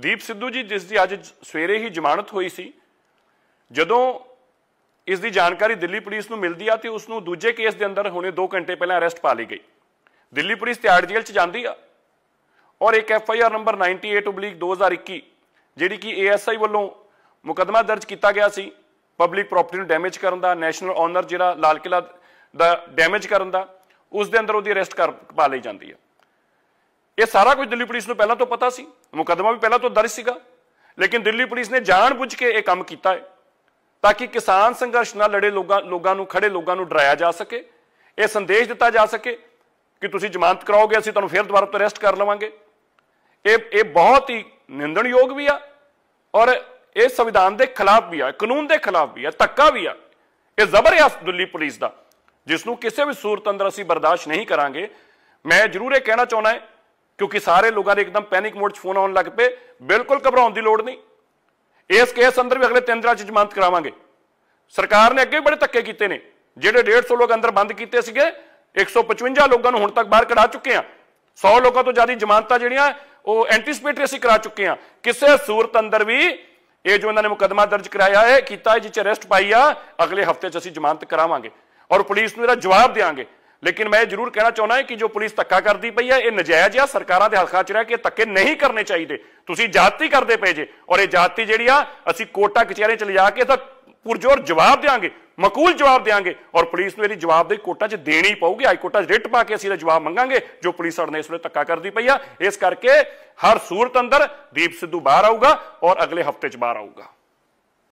ਦੀਪ ਸਿੱਧੂ ਜੀ ਜਿਸ ਦੀ ਅੱਜ ਸਵੇਰੇ ਹੀ ਜ਼ਮਾਨਤ ਹੋਈ ਸੀ ਜਦੋਂ ਇਸ ਦੀ ਜਾਣਕਾਰੀ ਦਿੱਲੀ ਪੁਲਿਸ ਨੂੰ ਮਿਲਦੀ ਆ ਤੇ ਉਸ ਨੂੰ ਦੂਜੇ ਕੇਸ ਦੇ ਅੰਦਰ ਹੁਣੇ 2 ਘੰਟੇ ਪਹਿਲਾਂ ਅਰੈਸਟ ਪਾ ਲਈ ਗਈ ਦਿੱਲੀ ਪੁਲਿਸ ਤਿਆੜ ਜੇਲ੍ਹ 'ਚ ਜਾਂਦੀ ਆ ਔਰ ਇੱਕ ਐਫ ਆਈ ਆਰ ਨੰਬਰ 98/2021 ਜਿਹੜੀ ਕਿ ਏਐਸਆਈ ਵੱਲੋਂ ਮੁਕਦਮਾ ਦਰਜ ਕੀਤਾ ਗਿਆ ਸੀ ਪਬਲਿਕ ਪ੍ਰਾਪਰਟੀ ਨੂੰ ਡੈਮੇਜ ਕਰਨ ਦਾ ਨੈਸ਼ਨਲ ਆਨਰ ਜਿਹੜਾ ਲਾਲ ਕਿਲਾ ਦਾ ਡੈਮੇਜ ਕਰਨ ਦਾ ਉਸ ਦੇ ਅੰਦਰ ਉਹਦੀ ਅਰੈਸਟ ਕਰ ਪਾ ਲਈ ਜਾਂਦੀ ਆ ਇਹ ਸਾਰਾ ਕੁਝ ਦਿੱਲੀ ਪੁਲਿਸ ਨੂੰ ਪਹਿਲਾਂ ਤੋਂ ਪਤਾ ਸੀ ਮੁਕਦਮਾ ਵੀ ਪਹਿਲਾਂ ਤੋਂ ਦਰਜ ਸੀਗਾ ਲੇਕਿਨ ਦਿੱਲੀ ਪੁਲਿਸ ਨੇ ਜਾਣਬੁੱਝ ਕੇ ਇਹ ਕੰਮ ਕੀਤਾ ਹੈ ਤਾਂ ਕਿ ਕਿਸਾਨ ਸੰਘਰਸ਼ ਨਾਲ ਲੜੇ ਲੋਕਾਂ ਲੋਕਾਂ ਨੂੰ ਖੜੇ ਲੋਕਾਂ ਨੂੰ ਡਰਾਇਆ ਜਾ ਸਕੇ ਇਹ ਸੰਦੇਸ਼ ਦਿੱਤਾ ਜਾ ਸਕੇ ਕਿ ਤੁਸੀਂ ਜ਼ਮਾਨਤ ਕਰਾਓਗੇ ਅਸੀਂ ਤੁਹਾਨੂੰ ਫੇਰ ਦੁਬਾਰਾ ਤੋਂ ਅਰੈਸਟ ਕਰ ਲਵਾਂਗੇ ਇਹ ਇਹ ਬਹੁਤ ਹੀ ਨਿੰਦਣਯੋਗ ਵੀ ਆ ਔਰ ਇਹ ਸੰਵਿਧਾਨ ਦੇ ਖਿਲਾਫ ਵੀ ਆ ਕਾਨੂੰਨ ਦੇ ਖਿਲਾਫ ਵੀ ਆ ਧੱਕਾ ਵੀ ਆ ਇਹ ਜ਼ਬਰ ਹੈ ਦਿੱਲੀ ਪੁਲਿਸ ਦਾ ਜਿਸ ਨੂੰ ਕਿਸੇ ਵੀ ਸੂਰਤ ਅੰਦਰ ਅਸੀਂ ਬਰਦਾਸ਼ਤ ਨਹੀਂ ਕਰਾਂਗੇ ਮੈਂ ਜ਼ਰੂਰ ਇਹ ਕਹਿਣਾ ਚਾਹੁੰਦਾ ਹਾਂ ਕਿਉਂਕਿ ਸਾਰੇ ਲੋਕਾਂ ਦੇ ਇੱਕਦਮ ਪੈਨਿਕ ਮੋਡ 'ਚ ਫੋਨ ਆਉਣ ਲੱਗ ਪਏ ਬਿਲਕੁਲ ਘਬਰਾਉਣ ਦੀ ਲੋੜ ਨਹੀਂ ਇਸ ਕੇਸ ਅੰਦਰ ਵੀ ਅਗਲੇ 3 ਦਿਨਾਂ 'ਚ ਜ਼ਮਾਨਤ ਕਰਾਵਾਂਗੇ ਸਰਕਾਰ ਨੇ ਅੱਗੇ ਵੀ ਬੜੇ ਧੱਕੇ ਕੀਤੇ ਨੇ ਜਿਹੜੇ 150 ਲੋਕ ਅੰਦਰ ਬੰਦ ਕੀਤੇ ਸੀਗੇ 155 ਲੋਕਾਂ ਨੂੰ ਹੁਣ ਤੱਕ ਬਾਹਰ ਕਢਾ ਚੁੱਕੇ ਆ 100 ਲੋਕਾਂ ਤੋਂ ਜ਼ਿਆਦਾ ਜ਼ਮਾਨਤਾਂ ਜਿਹੜੀਆਂ ਉਹ ਐਂਟੀਸਪੇਟਰੀ ਅਸੀਂ ਕਰਾ ਚੁੱਕੇ ਆ ਕਿਸੇ ਸੂਰਤ ਅੰਦਰ ਵੀ ਇਹ ਜੋ ਇਹਨਾਂ ਨੇ ਮੁਕਦਮਾ ਦਰਜ ਕਰਾਇਆ ਹੈ ਕੀਤਾ ਹੈ 'ਚ ਅਰੈਸਟ ਪਾਈ ਆ ਅਗਲੇ ਹਫਤੇ 'ਚ ਅਸੀਂ ਜ਼ਮਾਨਤ ਕਰਾਵਾਂਗੇ ਔਰ ਪੁਲਿਸ ਨੂੰ ਇਹਦਾ ਜਵਾਬ ਦੇਵਾਂਗੇ ਲੇਕਿਨ ਮੈਂ ਜ਼ਰੂਰ ਕਹਿਣਾ ਚਾਹੁੰਦਾ ਹਾਂ ਕਿ ਜੋ ਪੁਲਿਸ ਧੱਕਾ ਕਰਦੀ ਪਈ ਹੈ ਇਹ ਨਜਾਇਜ਼ ਆ ਸਰਕਾਰਾਂ ਦੇ ਹੱਥਾਂ 'ਚ ਰਹਿ ਕੇ ਧੱਕੇ ਨਹੀਂ ਕਰਨੇ ਚਾਹੀਦੇ ਤੁਸੀਂ ਜਾਤੀ ਕਰਦੇ ਪਏ ਜੇ ਔਰ ਇਹ ਜਾਤੀ ਜਿਹੜੀ ਆ ਅਸੀਂ ਕੋਟਾ ਕਚਹਿਰੇ 'ਚ ਲਿਜਾ ਕੇ ਤਾਂ ਪੁਰਜੋਰ ਜਵਾਬ ਦੇਾਂਗੇ ਮਕੂਲ ਜਵਾਬ ਦੇਾਂਗੇ ਔਰ ਪੁਲਿਸ ਨੂੰ ਇਹਦੀ ਜਵਾਬ ਦੇ ਕੋਟਾ 'ਚ ਦੇਣੀ ਪਊਗੀ ਹਾਈ ਕੋਟਾ 'ਚ ਰਿਟ ਪਾ ਕੇ ਅਸੀਂ ਇਹਦਾ ਜਵਾਬ ਮੰਗਾਂਗੇ ਜੋ ਪੁਲਿਸ ਸਾਡੇ ਇਸ ਵੇਲੇ ਧੱਕਾ ਕਰਦੀ ਪਈ ਆ ਇਸ ਕਰਕੇ ਹਰ ਸੂਰਤ ਅੰਦਰ ਦੀਪ ਸਿੱਧੂ ਬਾਹਰ ਆਊਗਾ ਔਰ ਅਗਲੇ ਹਫਤੇ 'ਚ ਬਾਹਰ ਆਊਗਾ